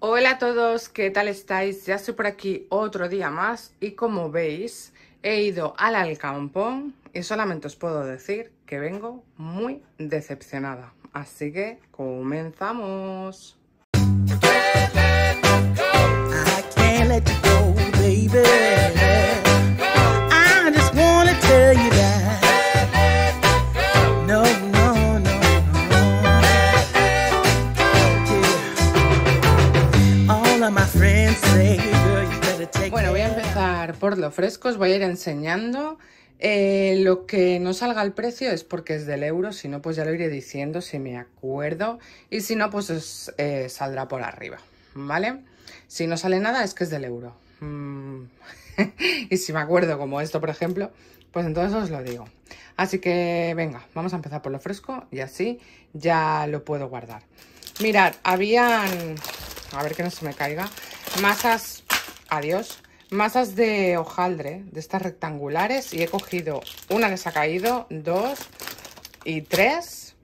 Hola a todos, ¿qué tal estáis? Ya estoy por aquí otro día más y como veis he ido al Alcampón y solamente os puedo decir que vengo muy decepcionada. Así que comenzamos. por lo fresco, os voy a ir enseñando. Eh, lo que no salga al precio es porque es del euro, si no pues ya lo iré diciendo si me acuerdo y si no pues eh, saldrá por arriba, ¿vale? Si no sale nada es que es del euro. Mm. y si me acuerdo como esto por ejemplo, pues entonces os lo digo. Así que venga, vamos a empezar por lo fresco y así ya lo puedo guardar. Mirad, habían, a ver que no se me caiga, masas, adiós, masas de hojaldre, de estas rectangulares, y he cogido una que se ha caído, dos y tres.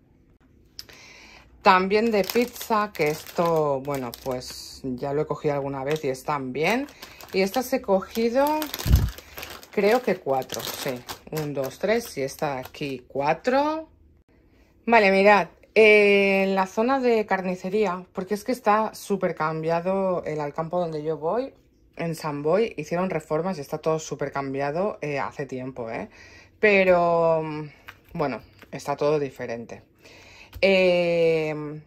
También de pizza, que esto, bueno, pues ya lo he cogido alguna vez y están bien. Y estas he cogido, creo que cuatro, sí. Un, dos, tres, y esta de aquí cuatro. Vale, mirad, en la zona de carnicería, porque es que está súper cambiado el alcampo donde yo voy, en Samboy hicieron reformas y está todo súper cambiado eh, hace tiempo, ¿eh? Pero mm, bueno, está todo diferente. Em,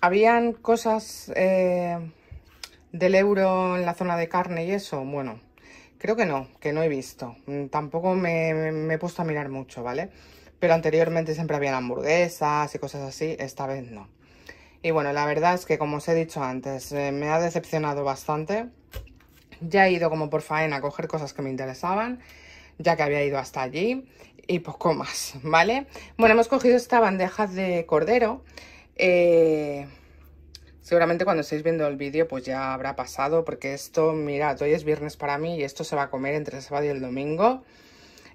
habían cosas eh, del euro en la zona de carne y eso, bueno, creo que no, que no he visto. Mm, tampoco me, me he puesto a mirar mucho, ¿vale? Pero anteriormente siempre habían hamburguesas y cosas así, esta vez no. Y bueno, la verdad es que como os he dicho antes, eh, me ha decepcionado bastante. Ya he ido como por faena a coger cosas que me interesaban, ya que había ido hasta allí. Y poco más, ¿vale? Bueno, hemos cogido esta bandeja de cordero. Eh, seguramente cuando estéis viendo el vídeo pues ya habrá pasado, porque esto, mirad, hoy es viernes para mí y esto se va a comer entre el sábado y el domingo.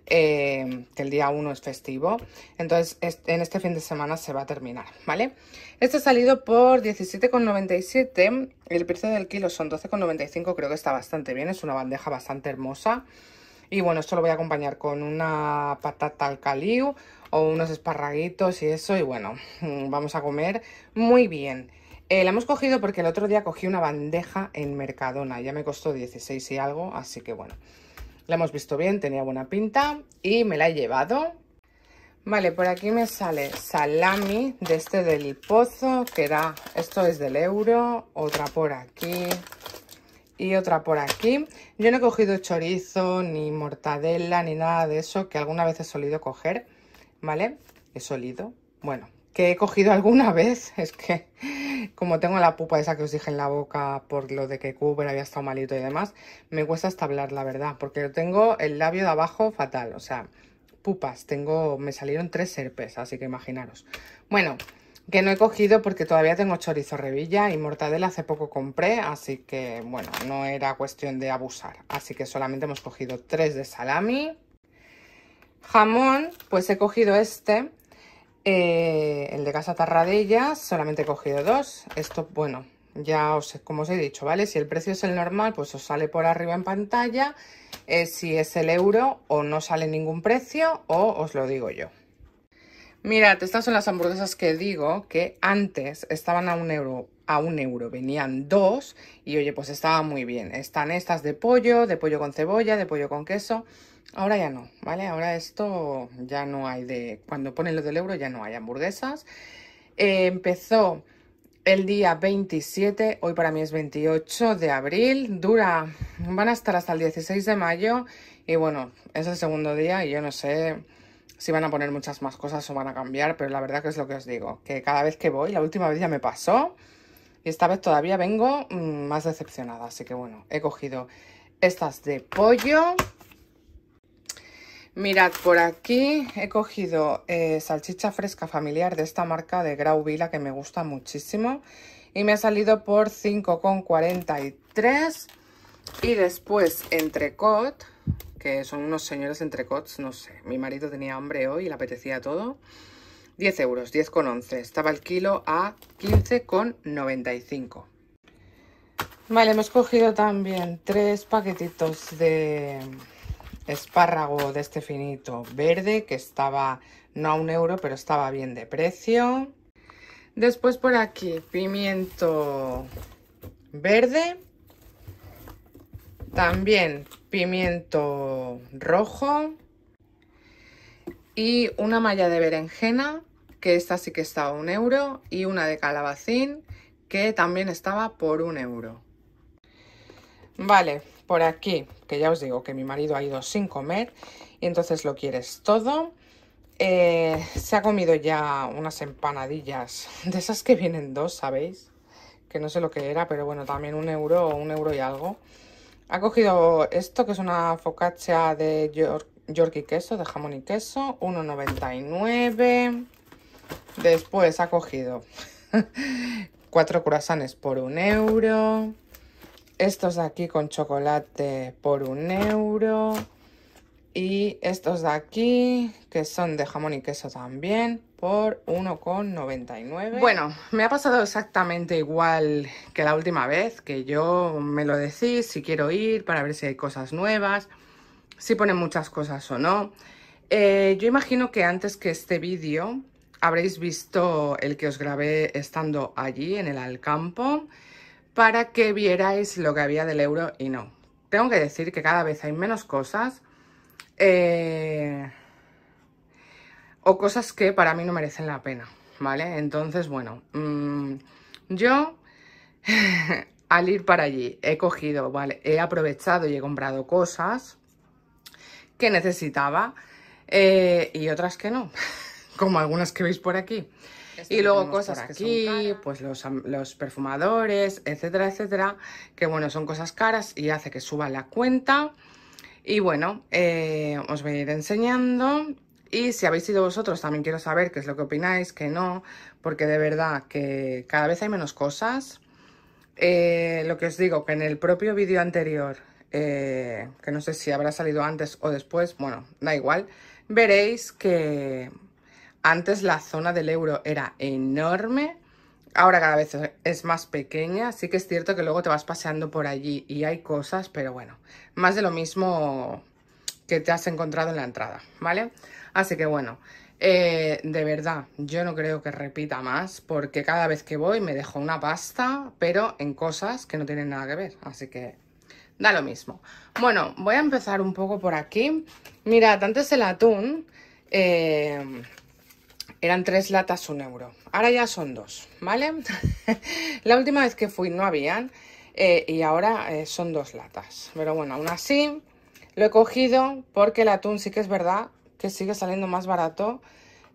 Eh, que el día 1 es festivo. Entonces, en este fin de semana se va a terminar, ¿vale? Este ha salido por 17,97. El precio del kilo son 12,95. Creo que está bastante bien. Es una bandeja bastante hermosa. Y bueno, esto lo voy a acompañar con una patata al caliu o unos esparraguitos y eso. Y bueno, mm, vamos a comer muy bien. Eh, la hemos cogido porque el otro día cogí una bandeja en Mercadona. Ya me costó 16 y algo, así que bueno. La hemos visto bien, tenía buena pinta y me la he llevado. Vale, por aquí me sale salami de este del pozo, que da, esto es del euro, otra por aquí y otra por aquí. Yo no he cogido chorizo, ni mortadela, ni nada de eso que alguna vez he solido coger, ¿vale? He solido, bueno, que he cogido alguna vez. Es que como tengo la pupa esa que os dije en la boca por lo de que Cooper había estado malito y demás, me cuesta hasta hablar, la verdad, porque tengo el labio de abajo fatal, o sea, pupas, tengo, me salieron tres serpes, así que imaginaros. Bueno, que no he cogido porque todavía tengo chorizo revilla y mortadela hace poco compré, así que, bueno, no era cuestión de abusar. Así que solamente hemos cogido tres de salami. Jamón, pues he cogido este, eh, el de Casa Tarradella solamente he cogido dos. Esto, bueno, ya os, como os he dicho, ¿vale? Si el precio es el normal, pues os sale por arriba en pantalla. Eh, si es el euro o no sale ningún precio o os lo digo yo. Mira, estas son las hamburguesas que digo que antes estaban a un euro, a un euro, venían dos y oye, pues estaba muy bien. Están estas de pollo, de pollo con cebolla, de pollo con queso. Ahora ya no, ¿vale? Ahora esto ya no hay de... Cuando ponen lo del euro ya no hay hamburguesas. Eh, empezó el día 27, hoy para mí es 28 de abril, dura, van a estar hasta el 16 de mayo y bueno, es el segundo día y yo no sé si van a poner muchas más cosas o van a cambiar, pero la verdad que es lo que os digo, que cada vez que voy, la última vez ya me pasó y esta vez todavía vengo mm, más decepcionada, así que bueno, he cogido estas de pollo. Mirad, por aquí he cogido eh, salchicha fresca familiar de esta marca de Grau Vila que me gusta muchísimo y me ha salido por 5,43 y después entrecot que son unos señores entre cots, no sé. Mi marido tenía hambre hoy y le apetecía todo. 10 euros, 10,11. Estaba el kilo a 15,95. Vale, hemos cogido también tres paquetitos de espárrago de este finito verde, que estaba no a un euro, pero estaba bien de precio. Después por aquí, pimiento verde también pimiento rojo y una malla de berenjena, que esta sí que estaba un euro, y una de calabacín, que también estaba por un euro. Vale, por aquí, que ya os digo que mi marido ha ido sin comer, y entonces lo quieres todo. Eh, se ha comido ya unas empanadillas, de esas que vienen dos, ¿sabéis? Que no sé lo que era, pero bueno, también un euro o un euro y algo. Ha cogido esto, que es una focaccia de York, y queso, de jamón y queso, 1,99. Después ha cogido cuatro curasanes por un euro. Estos de aquí con chocolate por un euro. Y estos de aquí, que son de jamón y queso también, por 1,99. Bueno, me ha pasado exactamente igual que la última vez, que yo me lo decís si quiero ir para ver si hay cosas nuevas, si ponen muchas cosas o no. Eh, yo imagino que antes que este vídeo habréis visto el que os grabé estando allí en el Alcampo para que vierais lo que había del euro y no. Tengo que decir que cada vez hay menos cosas. Eh, o cosas que para mí no merecen la pena, ¿vale? Entonces, bueno, mm, yo al ir para allí he cogido, ¿vale? He aprovechado y he comprado cosas que necesitaba eh, y otras que no, como algunas que veis por aquí. y luego cosas aquí, pues los, los, perfumadores, etcétera, etcétera, que bueno, son cosas caras y hace que suba la cuenta. Y bueno, eh, os voy a ir enseñando y si habéis ido vosotros, también quiero saber qué es lo que opináis, que no, porque de verdad que cada vez hay menos cosas. Eh, lo que os digo, que en el propio vídeo anterior, eh, que no sé si habrá salido antes o después, bueno, da igual, veréis que antes la zona del euro era enorme, ahora cada vez es más pequeña, sí que es cierto que luego te vas paseando por allí y hay cosas, pero bueno, más de lo mismo que te has encontrado en la entrada, ¿vale? Así que bueno, eh, de verdad, yo no creo que repita más, porque cada vez que voy me dejo una pasta, pero en cosas que no tienen nada que ver, así que da lo mismo. Bueno, voy a empezar un poco por aquí. Mirad, antes el atún eh, eran tres latas un euro, ahora ya son dos, ¿vale? la última vez que fui no habían eh, y ahora son dos latas, pero bueno, aún así lo he cogido porque el atún sí que es verdad que sigue saliendo más barato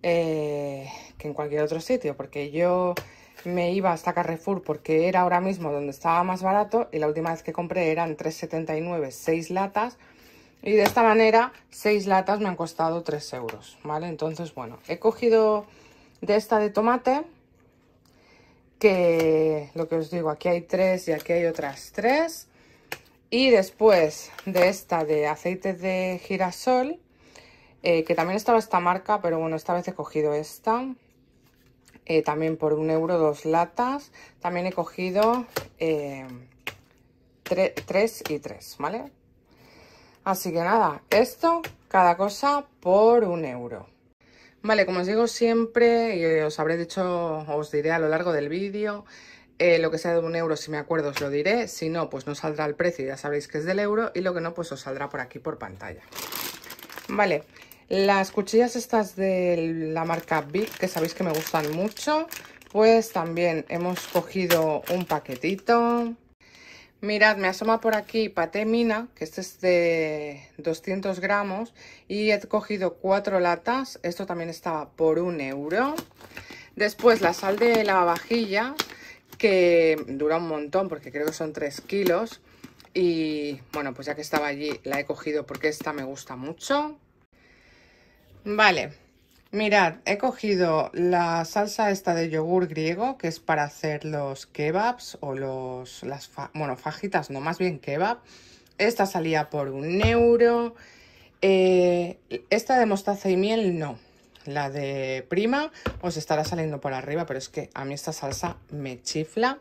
eh, que en cualquier otro sitio, porque yo me iba hasta Carrefour porque era ahora mismo donde estaba más barato y la última vez que compré eran 3,79, 6 latas y de esta manera 6 latas me han costado 3 euros, ¿vale? Entonces, bueno, he cogido de esta de tomate que lo que os digo, aquí hay 3 y aquí hay otras 3 y después de esta de aceite de girasol, eh, que también estaba esta marca, pero bueno, esta vez he cogido esta. Eh, también por un euro dos latas. También he cogido eh, tres y tres, ¿vale? Así que nada, esto, cada cosa por un euro. Vale, como os digo siempre, y os habré dicho, os diré a lo largo del vídeo, eh, lo que sea de un euro, si me acuerdo, os lo diré. Si no, pues no saldrá el precio, ya sabéis que es del euro. Y lo que no, pues os saldrá por aquí por pantalla. Vale, las cuchillas estas de la marca Big, que sabéis que me gustan mucho. Pues también hemos cogido un paquetito. Mirad, me asoma por aquí paté mina, que este es de 200 gramos. Y he cogido cuatro latas. Esto también estaba por un euro. Después la sal de la vajilla que dura un montón porque creo que son 3 kilos. Y bueno, pues ya que estaba allí la he cogido porque esta me gusta mucho. Vale, mirad, he cogido la salsa esta de yogur griego que es para hacer los kebabs o los, las, fajitas, no, más bien kebab. Esta salía por un euro. Eh, esta de mostaza y miel no, la de prima os estará saliendo por arriba, pero es que a mí esta salsa me chifla.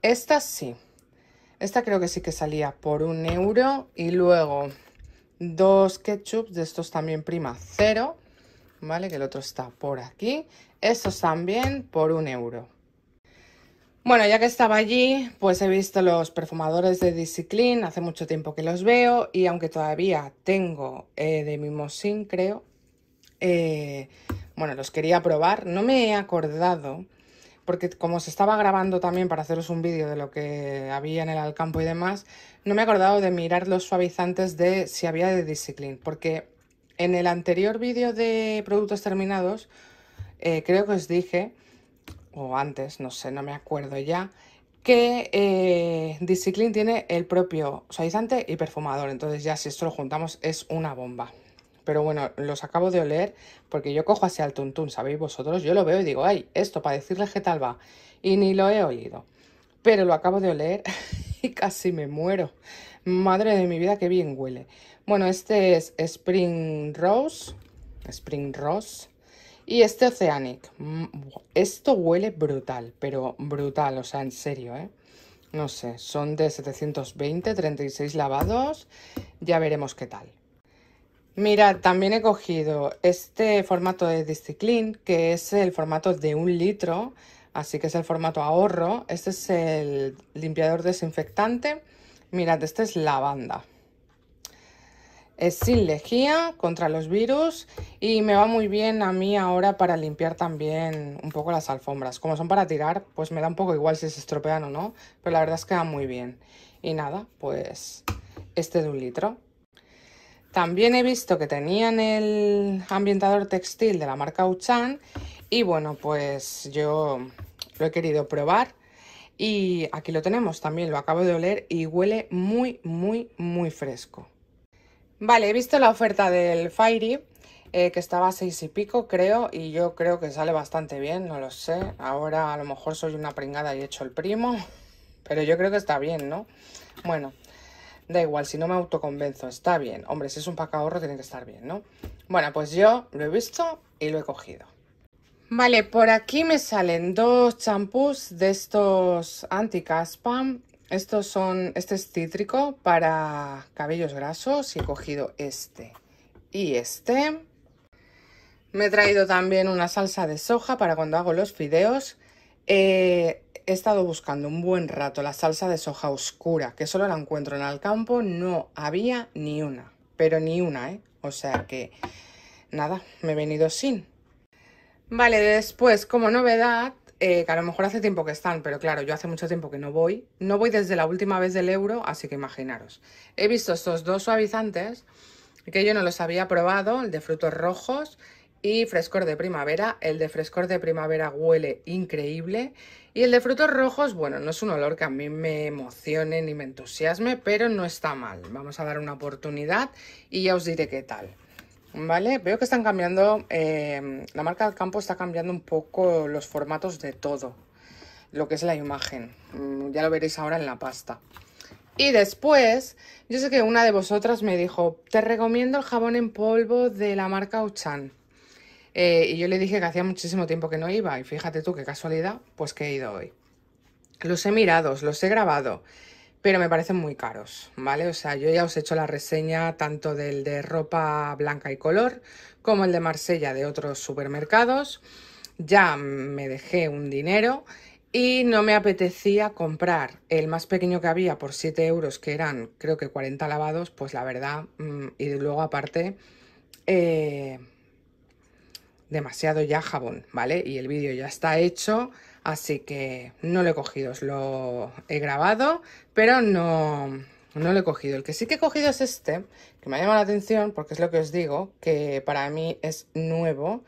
Esta sí. Esta creo que sí que salía por un euro. Y luego dos ketchups, de estos también prima cero. ¿Vale? Que el otro está por aquí. Estos también por un euro. Bueno, ya que estaba allí, pues he visto los perfumadores de DC hace mucho tiempo que los veo y aunque todavía tengo eh, de de Mimosin, creo, eh, bueno, los quería probar. No me he acordado, porque como se estaba grabando también para haceros un vídeo de lo que había en el Alcampo y demás, no me he acordado de mirar los suavizantes de si había de Discipline, porque en el anterior vídeo de productos terminados, eh, creo que os dije, o antes, no sé, no me acuerdo ya, que eh, tiene el propio suavizante y perfumador. Entonces ya si esto lo juntamos es una bomba. Pero bueno, los acabo de oler porque yo cojo así al tuntún, ¿sabéis vosotros? Yo lo veo y digo, ay, esto para decirles qué tal va. Y ni lo he oído. Pero lo acabo de oler y casi me muero. Madre de mi vida, qué bien huele. Bueno, este es Spring Rose. Spring Rose. Y este Oceanic. Mm, esto huele brutal, pero brutal, o sea, en serio, ¿eh? No sé, son de 720, 36 lavados. Ya veremos qué tal. Mirad, también he cogido este formato de Disticlean, que es el formato de un litro, así que es el formato ahorro. Este es el limpiador desinfectante. Mirad, este es lavanda. Es sin lejía contra los virus y me va muy bien a mí ahora para limpiar también un poco las alfombras. Como son para tirar, pues me da un poco igual si se estropean o no, pero la verdad es que va muy bien. Y nada, pues este de un litro. También he visto que tenían el ambientador textil de la marca Uchan y bueno, pues yo lo he querido probar y aquí lo tenemos también, lo acabo de oler y huele muy, muy, muy fresco. Vale, he visto la oferta del Fairy eh, que estaba a seis y pico creo y yo creo que sale bastante bien, no lo sé. Ahora a lo mejor soy una pringada y he hecho el primo, pero yo creo que está bien, ¿no? Bueno, Da igual, si no me autoconvenzo, está bien. Hombre, si es un pack ahorro, tiene que estar bien, ¿no? Bueno, pues yo lo he visto y lo he cogido. Vale, por aquí me salen dos champús de estos anti-caspa. Estos son, este es cítrico para cabellos grasos y he cogido este y este. Me he traído también una salsa de soja para cuando hago los fideos. Eh, he estado buscando un buen rato la salsa de soja oscura, que solo la encuentro en el campo, no había ni una, pero ni una, ¿eh? O sea que, nada, me he venido sin. Vale, después, como novedad, eh, que a lo mejor hace tiempo que están, pero claro, yo hace mucho tiempo que no voy. No voy desde la última vez del euro, así que imaginaros. He visto estos dos suavizantes que yo no los había probado, el de frutos rojos y frescor de primavera. El de frescor de primavera huele increíble. Y el de frutos rojos, bueno, no es un olor que a mí me emocione ni me entusiasme, pero no está mal. Vamos a dar una oportunidad y ya os diré qué tal. ¿Vale? Veo que están cambiando, eh, la marca del campo está cambiando un poco los formatos de todo, lo que es la imagen. Mm, ya lo veréis ahora en la pasta. Y después, yo sé que una de vosotras me dijo, te recomiendo el jabón en polvo de la marca Uchan. Eh, y yo le dije que hacía muchísimo tiempo que no iba y fíjate tú qué casualidad, pues que he ido hoy. Los he mirado, los he grabado, pero me parecen muy caros, ¿vale? O sea, yo ya os he hecho la reseña tanto del de ropa blanca y color como el de Marsella de otros supermercados. Ya me dejé un dinero y no me apetecía comprar el más pequeño que había por 7 euros, que eran creo que 40 lavados, pues la verdad, mm, y luego aparte... Eh, demasiado ya jabón, ¿vale? Y el vídeo ya está hecho, así que no lo he cogido, os lo he grabado, pero no, no lo he cogido. El que sí que he cogido es este, que me ha llamado la atención, porque es lo que os digo, que para mí es nuevo.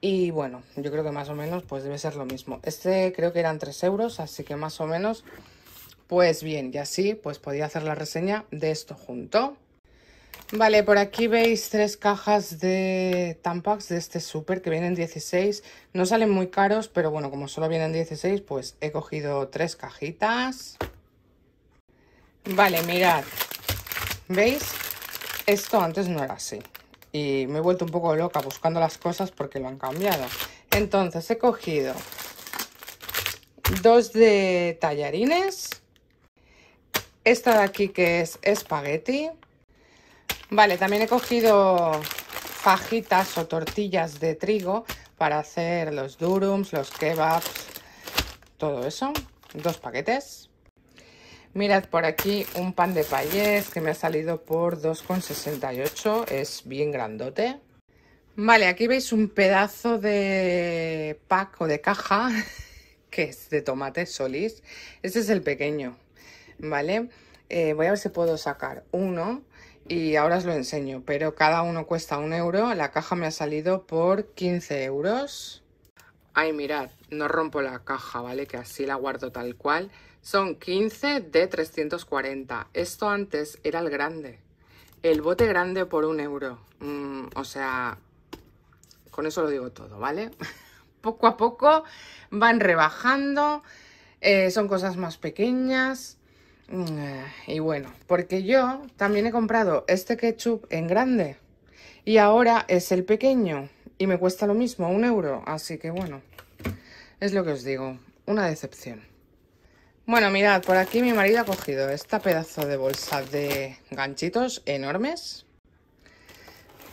Y bueno, yo creo que más o menos pues debe ser lo mismo. Este creo que eran 3 euros, así que más o menos, pues bien, y así pues podía hacer la reseña de esto junto. Vale, por aquí veis tres cajas de Tampax de este súper que vienen 16. No salen muy caros, pero bueno, como solo vienen 16, pues he cogido tres cajitas. Vale, mirad. ¿Veis? Esto antes no era así. Y me he vuelto un poco loca buscando las cosas porque lo han cambiado. Entonces he cogido dos de tallarines. Esta de aquí que es espagueti Vale, también he cogido fajitas o tortillas de trigo para hacer los durums, los kebabs, todo eso. Dos paquetes. Mirad por aquí un pan de payés que me ha salido por 2,68. Es bien grandote. Vale, aquí veis un pedazo de pack o de caja que es de tomate solís. Este es el pequeño, ¿vale? Eh, voy a ver si puedo sacar uno y ahora os lo enseño, pero cada uno cuesta un euro, la caja me ha salido por 15 euros. Ay, mirad, no rompo la caja, ¿vale? Que así la guardo tal cual. Son 15 de 340. Esto antes era el grande. El bote grande por un euro. Mm, o sea, con eso lo digo todo, ¿vale? poco a poco van rebajando, eh, son cosas más pequeñas. Mm, y bueno, porque yo también he comprado este ketchup en grande y ahora es el pequeño y me cuesta lo mismo, un euro. Así que bueno, es lo que os digo, una decepción. Bueno, mirad, por aquí mi marido ha cogido esta pedazo de bolsa de ganchitos enormes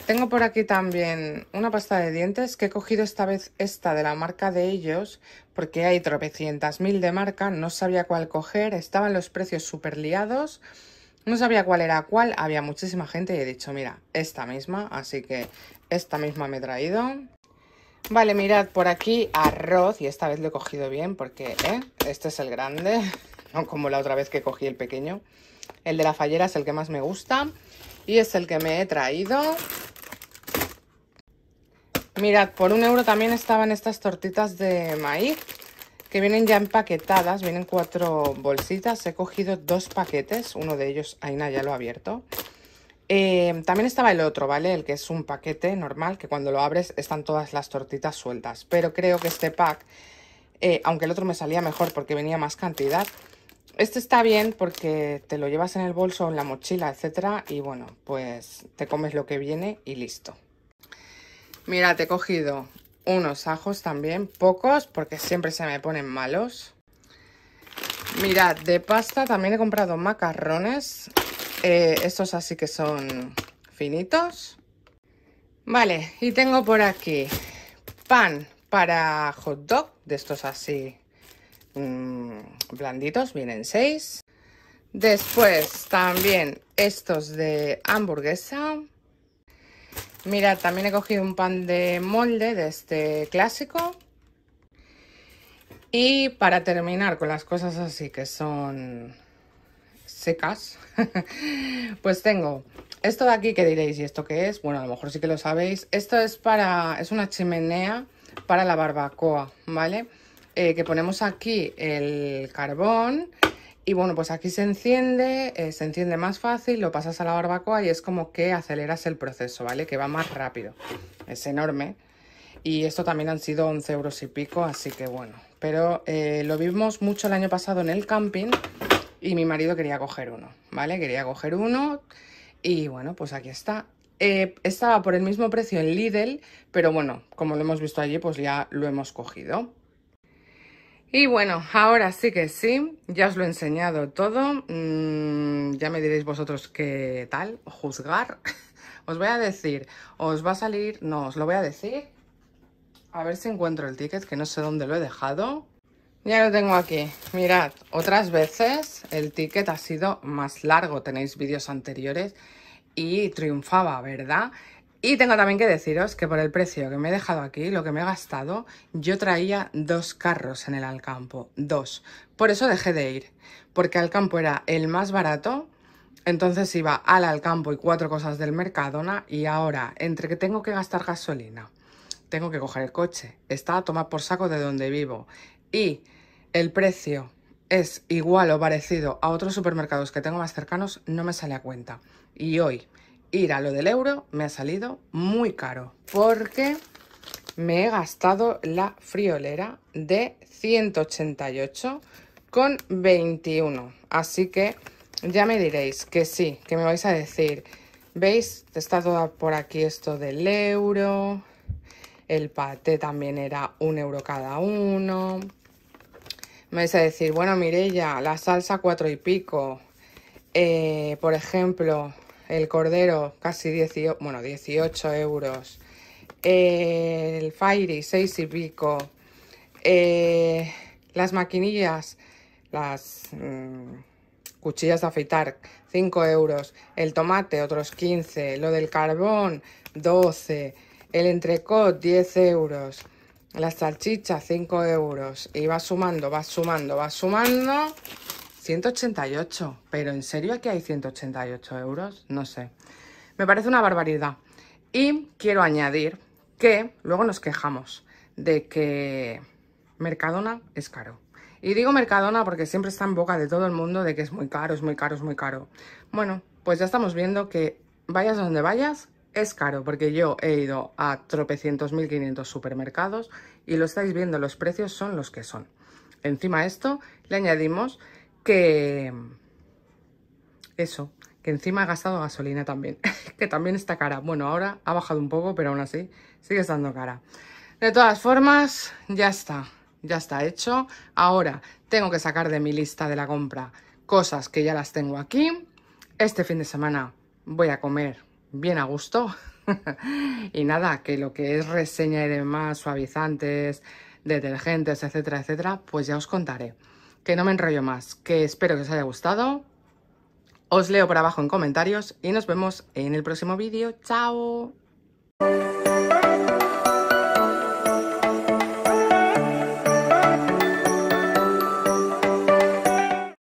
tengo por aquí también una pasta de dientes que he cogido esta vez esta de la marca de ellos porque hay tropecientas mil de marca, no sabía cuál coger, estaban los precios súper liados, no sabía cuál era cuál, había muchísima gente y he dicho, mira, esta misma, así que esta misma me he traído. Vale, mirad, por aquí arroz, y esta vez lo he cogido bien porque ¿eh? este es el grande, no como la otra vez que cogí el pequeño. El de la fallera es el que más me gusta y es el que me he traído. Mirad, por un euro también estaban estas tortitas de maíz que vienen ya empaquetadas, vienen cuatro bolsitas. He cogido dos paquetes, uno de ellos Aina ya lo ha abierto. Eh, también estaba el otro, ¿vale? El que es un paquete normal, que cuando lo abres están todas las tortitas sueltas. Pero creo que este pack, eh, aunque el otro me salía mejor porque venía más cantidad, este está bien porque te lo llevas en el bolso, en la mochila, etcétera, y bueno, pues te comes lo que viene y listo. Mirad, te he cogido unos ajos también, pocos, porque siempre se me ponen malos. Mirad, de pasta también he comprado macarrones. Eh, estos así que son finitos. Vale, y tengo por aquí pan para hot dog, de estos así mm, blanditos, vienen seis. Después también estos de hamburguesa. Mira, también he cogido un pan de molde de este clásico. Y para terminar con las cosas así que son secas, pues tengo esto de aquí que diréis, ¿y esto qué es? Bueno, a lo mejor sí que lo sabéis. Esto es para, es una chimenea para la barbacoa, ¿vale? Eh, que ponemos aquí el carbón y bueno, pues aquí se enciende, eh, se enciende más fácil, lo pasas a la barbacoa y es como que aceleras el proceso, ¿vale? Que va más rápido. Es enorme. Y esto también han sido 11 euros y pico, así que bueno. Pero eh, lo vimos mucho el año pasado en el camping y mi marido quería coger uno, ¿vale? Quería coger uno y bueno, pues aquí está. Eh, estaba por el mismo precio en Lidl, pero bueno, como lo hemos visto allí, pues ya lo hemos cogido. Y bueno, ahora sí que sí, ya os lo he enseñado todo. Mm, ya me diréis vosotros qué tal, juzgar. os voy a decir, os va a salir, no, os lo voy a decir. A ver si encuentro el ticket, que no sé dónde lo he dejado. Ya lo tengo aquí. Mirad, otras veces el ticket ha sido más largo. Tenéis vídeos anteriores y triunfaba, ¿verdad? Y tengo también que deciros que por el precio que me he dejado aquí, lo que me he gastado, yo traía dos carros en el Alcampo, dos. Por eso dejé de ir, porque Alcampo era el más barato, entonces iba al Alcampo y cuatro cosas del Mercadona y ahora, entre que tengo que gastar gasolina, tengo que coger el coche, está a tomar por saco de donde vivo y el precio es igual o parecido a otros supermercados que tengo más cercanos, no me sale a cuenta. Y hoy ir a lo del euro me ha salido muy caro porque me he gastado la friolera de 188 con 21 así que ya me diréis que sí que me vais a decir veis está todo por aquí esto del euro el paté también era un euro cada uno me vais a decir bueno Mirella la salsa cuatro y pico eh, por ejemplo el cordero casi 18, 18 euros, el Fairy 6 y pico, eh, las maquinillas, las mm, cuchillas de afeitar 5 euros, el tomate otros 15, lo del carbón 12, el entrecot 10 euros, las salchichas 5 euros y va sumando, va sumando, va sumando 188, pero ¿en serio aquí hay 188 euros? No sé. Me parece una barbaridad. Y quiero añadir que luego nos quejamos de que Mercadona es caro. Y digo Mercadona porque siempre está en boca de todo el mundo de que es muy caro, es muy caro, es muy caro. Bueno, pues ya estamos viendo que vayas donde vayas, es caro, porque yo he ido a tropecientos mil quinientos supermercados y lo estáis viendo, los precios son los que son. Encima esto le añadimos que eso, que encima ha gastado gasolina también, que también está cara. Bueno, ahora ha bajado un poco, pero aún así sigue estando cara. De todas formas, ya está, ya está hecho. Ahora tengo que sacar de mi lista de la compra cosas que ya las tengo aquí. Este fin de semana voy a comer bien a gusto. y nada, que lo que es reseña y demás, suavizantes, detergentes, etcétera, etcétera, pues ya os contaré que no me enrollo más, que espero que os haya gustado. Os leo por abajo en comentarios y nos vemos en el próximo vídeo. ¡Chao!